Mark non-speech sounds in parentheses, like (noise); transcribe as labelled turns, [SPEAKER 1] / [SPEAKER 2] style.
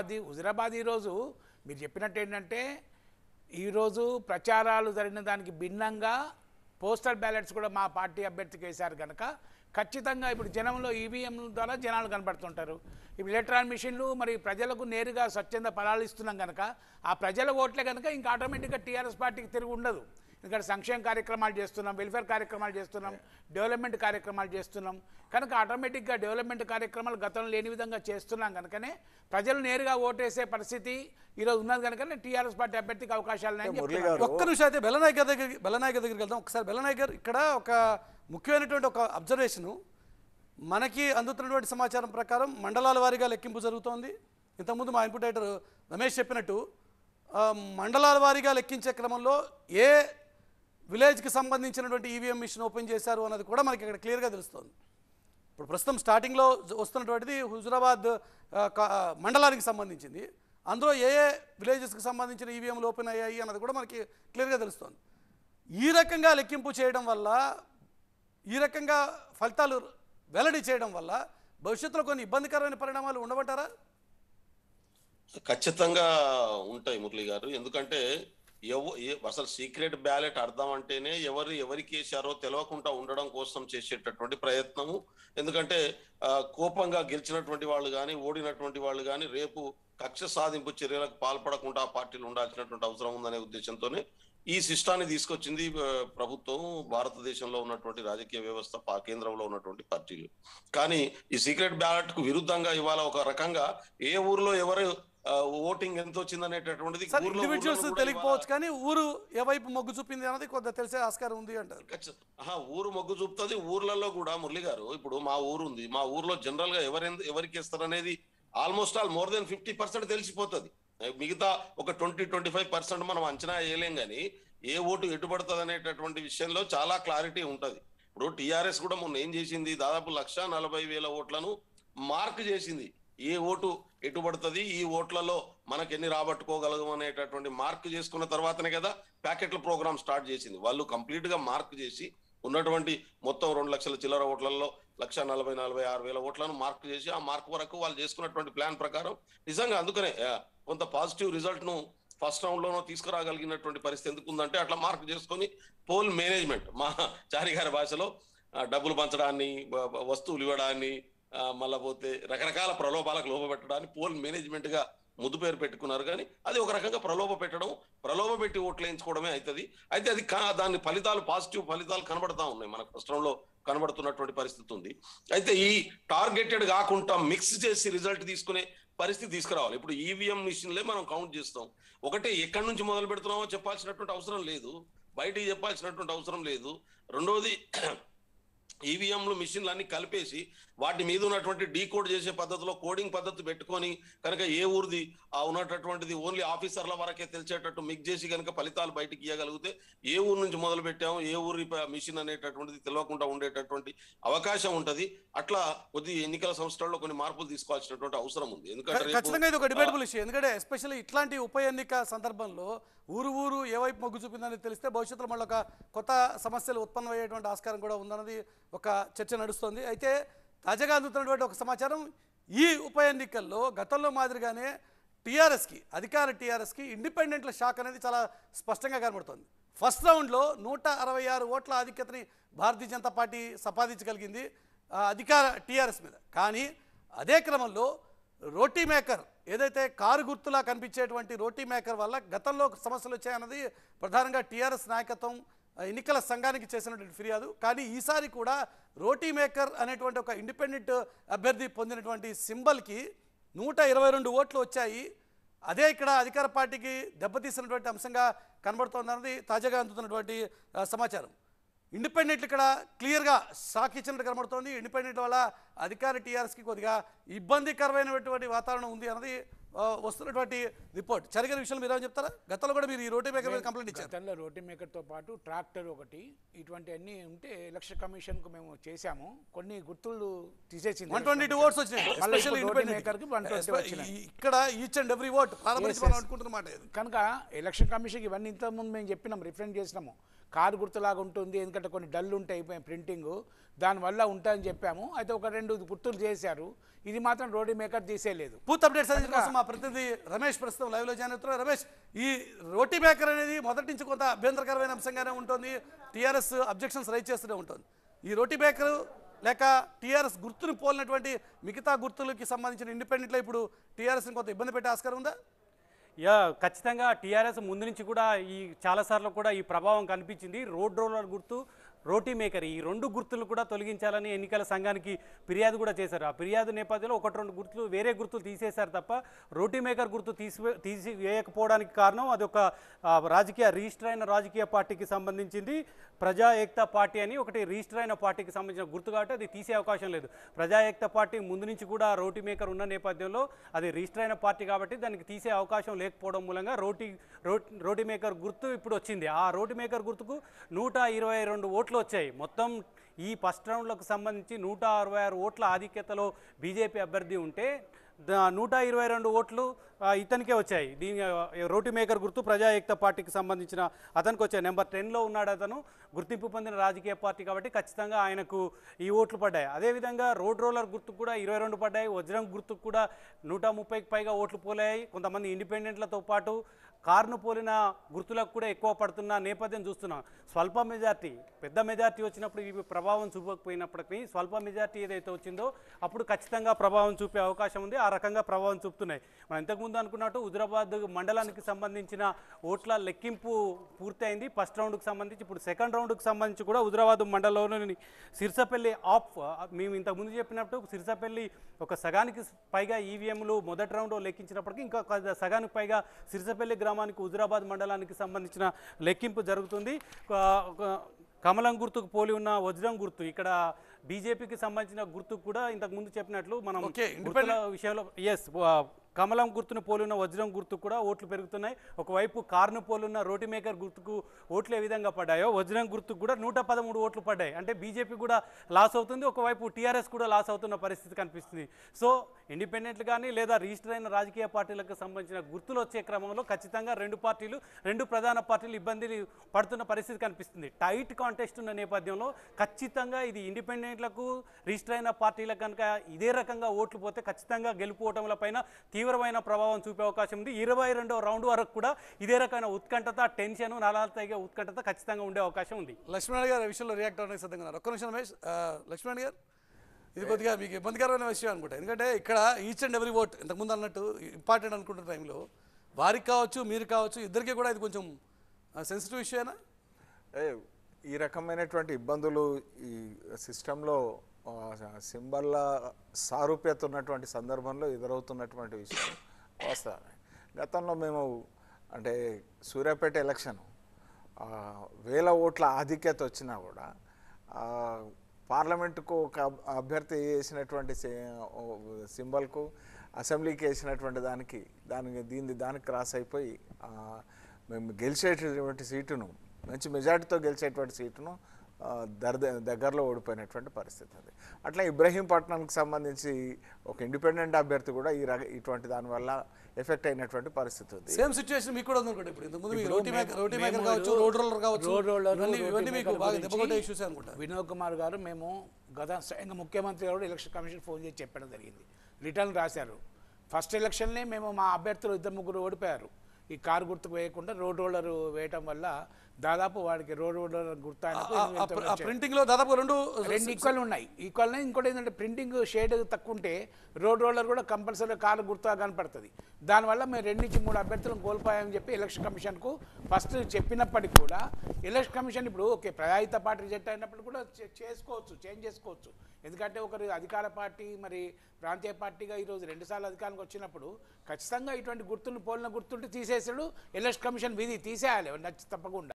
[SPEAKER 1] అది హుజరాబాద్ ఈరోజు మీరు చెప్పినట్టు ఏంటంటే ఈరోజు ప్రచారాలు జరిగిన దానికి భిన్నంగా పోస్టల్ బ్యాలెట్స్ కూడా మా పార్టీ అభ్యర్థికి వేశారు కనుక ఖచ్చితంగా ఇప్పుడు జనంలో ఈవీఎంల e ద్వారా జనాలు కనబడుతుంటారు ఇప్పుడు ఎలక్ట్రానిక్ మిషన్లు మరి ప్రజలకు నేరుగా స్వచ్ఛంద ఫలాలు ఇస్తున్నాం కనుక ఆ ప్రజల ఓట్లే కనుక ఇంకా ఆటోమేటిక్గా టీఆర్ఎస్ పార్టీకి తిరిగి ఉండదు ఎందుకంటే సంక్షేమ కార్యక్రమాలు చేస్తున్నాం వెల్ఫేర్ కార్యక్రమాలు చేస్తున్నాం డెవలప్మెంట్ కార్యక్రమాలు చేస్తున్నాం కనుక ఆటోమేటిక్గా డెవలప్మెంట్ కార్యక్రమాలు గతంలో లేని విధంగా చేస్తున్నాం కనుకనే ప్రజలు నేరుగా ఓటేసే పరిస్థితి ఈరోజు ఉన్నది కనుకనే టీఆర్ఎస్ పార్టీ అభ్యర్థికి అవకాశాలు ఒక్క
[SPEAKER 2] నిమిషం అయితే బెల్లనాయక్ దగ్గర బెల్లనాయక్ దగ్గరికి వెళ్దాం ఒకసారి బెల్లనాయక్ ఇక్కడ ఒక ముఖ్యమైనటువంటి ఒక అబ్జర్వేషను మనకి అందుతున్నటువంటి సమాచారం ప్రకారం మండలాల వారీగా లెక్కింపు జరుగుతోంది ఇంతకుముందు మా ఇన్పుట్ రమేష్ చెప్పినట్టు మండలాల వారీగా లెక్కించే క్రమంలో ఏ విలేజ్కి సంబంధించినటువంటి ఈవీఎం e మిషన్ ఓపెన్ చేశారు అన్నది కూడా మనకి ఇక్కడ క్లియర్గా తెలుస్తుంది ఇప్పుడు ప్రస్తుతం స్టార్టింగ్లో వస్తున్నటువంటిది హుజురాబాద్ మండలానికి సంబంధించింది అందులో ఏ ఏ విలేజెస్కి సంబంధించిన ఈవీఎంలు e ఓపెన్ అయ్యాయి అన్నది కూడా మనకి క్లియర్గా తెలుస్తుంది ఈ రకంగా లెక్కింపు చేయడం వల్ల ఈ రకంగా ఫలితాలు వెల్లడి చేయడం వల్ల భవిష్యత్తులో కొన్ని ఇబ్బందికరమైన పరిణామాలు ఉండబట్టారా
[SPEAKER 3] ఖచ్చితంగా ఉంటాయి మురళి గారు ఎందుకంటే ఎవ అసలు సీక్రెట్ బ్యాలెట్ అర్థం అంటేనే ఎవరు ఎవరికి వేశారో తెలియకుండా ఉండడం కోసం చేసేటటువంటి ప్రయత్నము ఎందుకంటే కోపంగా గెలిచినటువంటి వాళ్ళు కానీ ఓడినటువంటి వాళ్ళు కానీ రేపు కక్ష సాధింపు చర్యలకు పాల్పడకుండా ఆ పార్టీలు ఉండాల్సినటువంటి అవసరం ఉందనే ఉద్దేశంతోనే ఈ సిస్టాన్ని తీసుకొచ్చింది ప్రభుత్వం భారతదేశంలో ఉన్నటువంటి రాజకీయ వ్యవస్థ కేంద్రంలో ఉన్నటువంటి పార్టీలు కానీ ఈ సీక్రెట్ బ్యాలెట్ కు విరుద్ధంగా ఇవాళ ఒక రకంగా ఏ ఊర్లో ఎవరు ఓటింగ్ ఎంత వచ్చింది అనేటటువంటిది ఇండివిజువల్స్ తెలియకపోవచ్చు
[SPEAKER 2] కానీ ఊరు ఏ వైపు మొగ్గు
[SPEAKER 3] చూపింది అన్నది కొద్దిగా తెలిసే ఆస్కారం ఉంది అంటారు ఊరు మొగ్గు చూపుతుంది ఊర్లలో కూడా మురళి గారు ఇప్పుడు మా ఊరు ఉంది మా ఊర్లో జనరల్ గా ఎవరి ఎవరికి అనేది almost all more than fifty percent తెలిసిపోతుంది మిగతా ఒక ట్వంటీ ట్వంటీ ఫైవ్ పర్సెంట్ మనం అంచనా వేయలేం కానీ ఏ ఓటు ఎటుపడుతుంది అనేటటువంటి విషయంలో చాలా క్లారిటీ ఉంటుంది ఇప్పుడు టీఆర్ఎస్ కూడా మొన్న ఏం చేసింది దాదాపు లక్ష నలభై వేల ఓట్లను మార్క్ చేసింది ఏ ఓటు ఎటు పడుతుంది ఈ ఓట్లలో మనకు ఎన్ని రాబట్టుకోగలగం అనేటటువంటి మార్క్ చేసుకున్న తర్వాతనే కదా ప్యాకెట్ల ప్రోగ్రామ్ స్టార్ట్ చేసింది వాళ్ళు కంప్లీట్ గా మార్క్ చేసి ఉన్నటువంటి మొత్తం రెండు లక్షల చిల్లర ఓట్లలో లక్ష నలభై నలభై ఆరు వేల ఓట్లను మార్క్ చేసి ఆ మార్క్ వరకు వాళ్ళు చేసుకున్నటువంటి ప్లాన్ ప్రకారం నిజంగా అందుకనే కొంత పాజిటివ్ రిజల్ట్ ను ఫస్ట్ రౌండ్ లోనో తీసుకురాగలిగినటువంటి పరిస్థితి ఎందుకు ఉందంటే అట్లా మార్క్ చేసుకొని పోల్ మేనేజ్మెంట్ మా చారి గారి భాషలో డబ్బులు పంచడాన్ని వస్తువులు ఇవ్వడాన్ని మళ్ళా పోతే రకరకాల ప్రలోభాలకు లోప పెట్టడానికి పోల్ మేనేజ్మెంట్ గా ముద్దు పేరు పెట్టుకున్నారు కానీ అది ఒక రకంగా ప్రలోభ పెట్టడం ప్రలోభ పెట్టి ఓట్లు వేయించుకోవడమే అవుతుంది అయితే అది దాని ఫలితాలు పాజిటివ్ ఫలితాలు కనబడతా ఉన్నాయి మనకు రాష్ట్రంలో కనబడుతున్నటువంటి పరిస్థితి ఉంది అయితే ఈ టార్గెటెడ్ కాకుండా మిక్స్ చేసి రిజల్ట్ తీసుకునే పరిస్థితి తీసుకురావాలి ఇప్పుడు ఈవీఎం మిషన్లే మనం కౌంట్ చేస్తాం ఒకటి ఎక్కడి నుంచి మొదలు పెడుతున్నామో చెప్పాల్సినటువంటి అవసరం లేదు బయటికి చెప్పాల్సినటువంటి అవసరం లేదు రెండవది (clears throat) ఈవీఎంలు మిషన్లు అన్ని కలిపేసి వాటి మీద ఉన్నటువంటి డీకోడ్ చేసే పద్ధతిలో కోడింగ్ పద్ధతి పెట్టుకొని కనుక ఏ ఊరిది ఆ ఉన్నటువంటిది ఓన్లీ ఆఫీసర్ల వరకే తెలిసేటట్టు మిక్ చేసి కనుక ఫలితాలు బయటికి ఇవ్వగలిగితే ఏ ఊరు నుంచి మొదలు పెట్టాము ఏ ఊరి మిషన్ అనేటటువంటిది తెలియకుండా ఉండేటటువంటి అవకాశం ఉంటది అట్లా కొద్ది ఎన్నికల సంస్థల్లో కొన్ని మార్పులు తీసుకోవాల్సినటువంటి అవసరం ఉంది ఎందుకంటే ఖచ్చితంగా ఇది ఒక
[SPEAKER 2] ఎందుకంటే ఎస్పెషల్లీ ఇట్లాంటి ఉప ఎన్నిక సందర్భంలో ఊరు ఊరు ఏ వైపు మొగ్గు చూపిందని తెలిస్తే భవిష్యత్తులో మళ్ళీ ఒక కొత్త సమస్యలు ఉత్పన్నమయ్యేటువంటి ఆస్కారం కూడా ఉందన్నది ఒక చర్చ నడుస్తుంది అయితే తాజాగా అందుతున్నటువంటి ఒక సమాచారం ఈ ఉప ఎన్నికల్లో గతంలో మాదిరిగానే టీఆర్ఎస్కి అధికార టీఆర్ఎస్కి ఇండిపెండెంట్ల షాక్ అనేది చాలా స్పష్టంగా కనబడుతుంది ఫస్ట్ రౌండ్లో నూట అరవై ఆరు ఓట్ల ఆధిక్యతని భారతీయ జనతా పార్టీ సంపాదించగలిగింది అధికార టీఆర్ఎస్ మీద కానీ అదే క్రమంలో రోటీ మేకర్ ఏదైతే కారు గుర్తులా కనిపించేటువంటి రోటీ మేకర్ వల్ల గతంలో సమస్యలు వచ్చాయన్నది ప్రధానంగా టీఆర్ఎస్ నాయకత్వం ఎన్నికల సంఘానికి చేసినటువంటి ఫిర్యాదు కానీ ఈసారి కూడా రోటీ మేకర్ అనేటువంటి ఒక ఇండిపెండెంట్ అభ్యర్థి పొందినటువంటి సింబల్కి నూట ఇరవై రెండు ఓట్లు వచ్చాయి అదే ఇక్కడ అధికార పార్టీకి దెబ్బతీసినటువంటి అంశంగా కనబడుతోందన్నది తాజాగా అందుతున్నటువంటి సమాచారం ఇండిపెండెంట్ ఇక్కడ క్లియర్గా షాక్ ఇచ్చినట్టు కనబడుతోంది ఇండిపెండెంట్ వల్ల అధికార టీఆర్ఎస్కి కొద్దిగా ఇబ్బందికరమైనటువంటి వాతావరణం ఉంది అన్నది వస్తున్నటువంటి రిపోర్ట్ జరిగిన విషయం మీరు చెప్తారా గతంలో కూడా మీరు ఈ రోటీ మేకర్ మీద కంప్లైంట్ ఇచ్చారు
[SPEAKER 1] గతంలో రోటీ మేకర్తో పాటు ట్రాక్టర్ ఒకటి ఇటువంటి అన్ని ఉంటే ఎలక్షన్ కమిషన్కు మేము చేశాము కొన్ని గుర్తులు తీసేసింది వన్ ట్వంటీ టూ ఓట్స్ వచ్చినాయి ఇక్కడ
[SPEAKER 2] ఈచ్ అండ్ ఎవ్రీ ఓట్
[SPEAKER 1] అనుకుంటున్నమాట కనుక ఎలక్షన్ కమిషన్కి ఇవన్నీ ఇంతకుముందు మేము చెప్పినాం రిఫరెండ్ చేసినాము కారు గుర్తులాగా ఉంటుంది ఎందుకంటే కొన్ని డల్ ఉంటాయి ప్రింటింగ్ దానివల్ల ఉంటాయని చెప్పాము
[SPEAKER 2] అయితే ఒక రెండు గుర్తులు చేశారు ఇది మాత్రం రోడ్ మేకర్ తీసేయలేదు పూర్తి అప్డేట్స్ కోసం మా ప్రతినిధి రమేష్ ప్రస్తుతం లైవ్లో జాయిన్ అవుతున్నారు రమేష్ ఈ రోటీ మేకర్ అనేది మొదటి నుంచి కొంత అభ్యంతరకరమైన అంశంగానే ఉంటుంది టీఆర్ఎస్ అబ్జెక్షన్స్ రైజ్ చేస్తూనే ఉంటుంది ఈ రోటీ మేకర్ లేక టీఆర్ఎస్ గుర్తుని పోలినటువంటి మిగతా గుర్తులకి సంబంధించిన ఇండిపెండెంట్లో ఇప్పుడు టీఆర్ఎస్ని కొంత ఇబ్బంది పెట్టే ఆస్కారం ఉందా
[SPEAKER 4] ఖచ్చితంగా టీఆర్ఎస్ ముందు నుంచి కూడా ఈ చాలాసార్లు కూడా ఈ ప్రభావం కనిపించింది రోడ్ రోలర్ గుర్తు రోటీ మేకర్ ఈ రెండు గుర్తులు కూడా తొలగించాలని ఎన్నికల సంఘానికి ఫిర్యాదు కూడా చేశారు ఆ ఫిర్యాదు నేపథ్యంలో ఒకటి రెండు గుర్తులు వేరే గుర్తులు తీసేశారు తప్ప రోటీ మేకర్ గుర్తు తీసి వేయకపోవడానికి కారణం అదొక రాజకీయ రిజిస్టర్ అయిన రాజకీయ పార్టీకి సంబంధించింది ప్రజా ఏక్తా పార్టీ అని ఒకటి రిజిస్టర్ అయిన పార్టీకి సంబంధించిన గుర్తు కాబట్టి అది తీసే అవకాశం లేదు ప్రజా ఏక్తా పార్టీ ముందు నుంచి కూడా రోటీ మేకర్ ఉన్న నేపథ్యంలో అది రిజిస్టర్ అయిన పార్టీ కాబట్టి దానికి తీసే అవకాశం లేకపోవడం మూలంగా రోటీ రోటీ మేకర్ గుర్తు ఇప్పుడు వచ్చింది ఆ రోటీ మేకర్ గుర్తుకు నూట ఇరవై రెండు ఓట్లు వచ్చాయి మొత్తం ఈ ఫస్ట్ రౌండ్లకు సంబంధించి నూట అరవై ఆరు ఓట్ల ఆధిక్యతలో బీజేపీ అభ్యర్థి ఉంటే నూట ఇరవై రెండు ఓట్లు ఇతనికే వచ్చాయి దీని రోటీ మేకర్ గుర్తు ప్రజాయుక్త పార్టీకి సంబంధించిన అతనికి వచ్చాయి నెంబర్ టెన్లో ఉన్నాడు అతను గుర్తింపు పొందిన రాజకీయ పార్టీ కాబట్టి ఖచ్చితంగా ఆయనకు ఈ ఓట్లు పడ్డాయి అదేవిధంగా రోడ్ రోలర్ గుర్తుకు కూడా ఇరవై రెండు పడ్డాయి వజ్రం గుర్తుకు కూడా నూట ముప్పైకి పైగా ఓట్లు పోలాయి కొంతమంది ఇండిపెండెంట్లతో పాటు కారును పోలిన గుర్తులకు కూడా ఎక్కువ పడుతున్న నేపథ్యం చూస్తున్నాం స్వల్ప మెజార్టీ పెద్ద మెజార్టీ వచ్చినప్పుడు ఇవి ప్రభావం చూపకపోయినప్పటికీ స్వల్ప మెజార్టీ ఏదైతే వచ్చిందో అప్పుడు ఖచ్చితంగా ప్రభావం చూపే అవకాశం ఉంది ఆ రకంగా ప్రభావం చూపుతున్నాయి మనం ఇంతకుముందు అనుకున్నట్టు హుజరాబాద్ మండలానికి సంబంధించిన ఓట్ల లెక్కింపు పూర్తయింది ఫస్ట్ రౌండ్కి సంబంధించి ఇప్పుడు సెకండ్ రౌండ్కి సంబంధించి కూడా హుజరాబాద్ మండలంలోని సిరిసపల్లి ఆఫ్ మేము ఇంతకుముందు చెప్పినట్టు సిరిసపల్లి ఒక సగానికి పైగా ఈవీఎంలు మొదటి రౌండ్లో లెక్కించినప్పటికీ ఇంకా సగానికి పైగా సిరిసపల్లి గ్రామ గ్రామానికి హుజురాబాద్ మండలానికి సంబంధించిన లెక్కింపు జరుగుతుంది కమలం గుర్తుకు పోలి ఉన్న వజ్రం గుర్తు ఇక్కడ బీజేపీకి సంబంధించిన గుర్తు కూడా ఇంతకు ముందు చెప్పినట్లు మనం విషయంలో ఎస్ కమలం గుర్తును పోలున్న వజ్రం గుర్తు కూడా ఓట్లు పెరుగుతున్నాయి ఒకవైపు కార్ను పోలున్న రోటి మేకర్ గుర్తుకు ఓట్లు ఏ విధంగా పడ్డాయో వజ్రం గుర్తుకు కూడా నూట పదమూడు ఓట్లు పడ్డాయి అంటే బీజేపీ కూడా లాస్ అవుతుంది ఒకవైపు టీఆర్ఎస్ కూడా లాస్ అవుతున్న పరిస్థితి కనిపిస్తుంది సో ఇండిపెండెంట్లు కానీ లేదా రిజిస్టర్ అయిన రాజకీయ పార్టీలకు సంబంధించిన గుర్తులు వచ్చే క్రమంలో ఖచ్చితంగా రెండు పార్టీలు రెండు ప్రధాన పార్టీలు ఇబ్బందులు పడుతున్న పరిస్థితి కనిపిస్తుంది టైట్ కాంటెస్ట్ ఉన్న నేపథ్యంలో ఖచ్చితంగా ఇది ఇండిపెండెంట్లకు రిజిస్టర్ అయిన పార్టీలకు కనుక ఇదే రకంగా ఓట్లు పోతే ఖచ్చితంగా పైన తీవ్ర తీవ్రమైన ప్రభావం చూపే అవకాశం ఉంది ఇరవై రెండో రౌండ్ వరకు కూడా ఇదే రకమైన ఉత్కంఠత టెన్షన్ నాలాగే ఉత్కంఠత ఖచ్చితంగా ఉండే అవకాశం ఉంది లక్ష్మణ్ గారు విషయంలో రియాక్ట్ అవడానికి సిద్ధంగా ఒక్క నిమిషం రమేష్ లక్ష్మణ్ గారు
[SPEAKER 2] ఇది కొద్దిగా మీకు ఇబ్బందికరమైన విషయం అనుకుంటా ఎందుకంటే ఇక్కడ ఈచ్ అండ్ ఎవ్రీ ఓట్ ఇంతకుముందు అన్నట్టు ఇంపార్టెంట్ అనుకుంటున్న టైంలో వారికి కావచ్చు మీరు కావచ్చు ఇద్దరికి కూడా ఇది కొంచెం సెన్సిటివ్ విషయనా ఈ రకమైనటువంటి ఇబ్బందులు ఈ సిస్టంలో
[SPEAKER 1] సింబల్ల సారూప్యత ఉన్నటువంటి సందర్భంలో ఎదురవుతున్నటువంటి విషయం వాస్తవమే గతంలో మేము అంటే సూర్యాపేట ఎలక్షన్ వేల ఓట్ల ఆధిక్యత వచ్చినా కూడా పార్లమెంటుకు ఒక అభ్యర్థి వేసినటువంటి సింబల్కు అసెంబ్లీకి వేసినటువంటి దానికి దానికి దీని దానికి క్రాస్ అయిపోయి మేము గెలిచేటటువంటి సీటును మంచి మెజార్టీతో గెలిచేటువంటి సీటును దర దగ్గరలో ఓడిపోయినటువంటి పరిస్థితి ఉంది అట్లా ఇబ్రహీంపట్నంకి సంబంధించి ఒక ఇండిపెండెంట్ అభ్యర్థి కూడా ఈ రగ ఇటువంటి దానివల్ల ఎఫెక్ట్ అయినటువంటి పరిస్థితి ఉంది
[SPEAKER 2] సేమ్ సిచ్యువేషన్ మీకు కూడా ఉందనుకోండి ఇప్పుడు మీకు రోటీ మేకర్ రోటీ మేకర్ కావచ్చు రోడ్ రోలర్ కావచ్చు రోడ్ రోలర్ ఇవన్నీ మీకు బాగా ఇష్యూస్ అనుకుంటా వినోద్ కుమార్ గారు మేము గత స్వయంగా
[SPEAKER 1] ముఖ్యమంత్రి గారు ఎలక్షన్ కమిషన్ ఫోన్ చేసి చెప్పడం జరిగింది రిటర్న్ రాశారు ఫస్ట్ ఎలక్షన్లే మేము మా అభ్యర్థులు ఇద్దరు ముగ్గురు ఓడిపోయారు ఈ కారు గుర్తుకు వేయకుండా రోడ్ రోలర్ వేయటం వల్ల దాదాపు వాడికి రోడ్ రోలర్ గుర్తు దాదాపు రెండు రెండు ఈక్వల్ ఉన్నాయి ఈక్వల్ ఇంకోటి ఏంటంటే ప్రింటింగ్ షేడ్ తక్కువ ఉంటే రోడ్ రోలర్ కూడా కంపల్సరీ కారు గుర్తుగా కనపడుతుంది దానివల్ల మేము రెండు నుంచి మూడు అభ్యర్థులను కోల్పోయామని చెప్పి ఎలక్షన్ కమిషన్కు ఫస్ట్ చెప్పినప్పటికి కూడా ఎలక్షన్ కమిషన్ ఇప్పుడు ఓకే ప్రజాహిత పార్టీ రిజెక్ట్ అయినప్పుడు కూడా చేసుకోవచ్చు చేంజ్ చేసుకోవచ్చు ఎందుకంటే ఒకరు అధికార పార్టీ మరి ప్రాంతీయ పార్టీగా ఈరోజు రెండుసార్లు అధికారానికి వచ్చినప్పుడు ఖచ్చితంగా ఇటువంటి గుర్తులు పోలిన గుర్తుంటే తీసేసాడు ఎలక్షన్ కమిషన్ విధి తీసేయాలి తప్పకుండా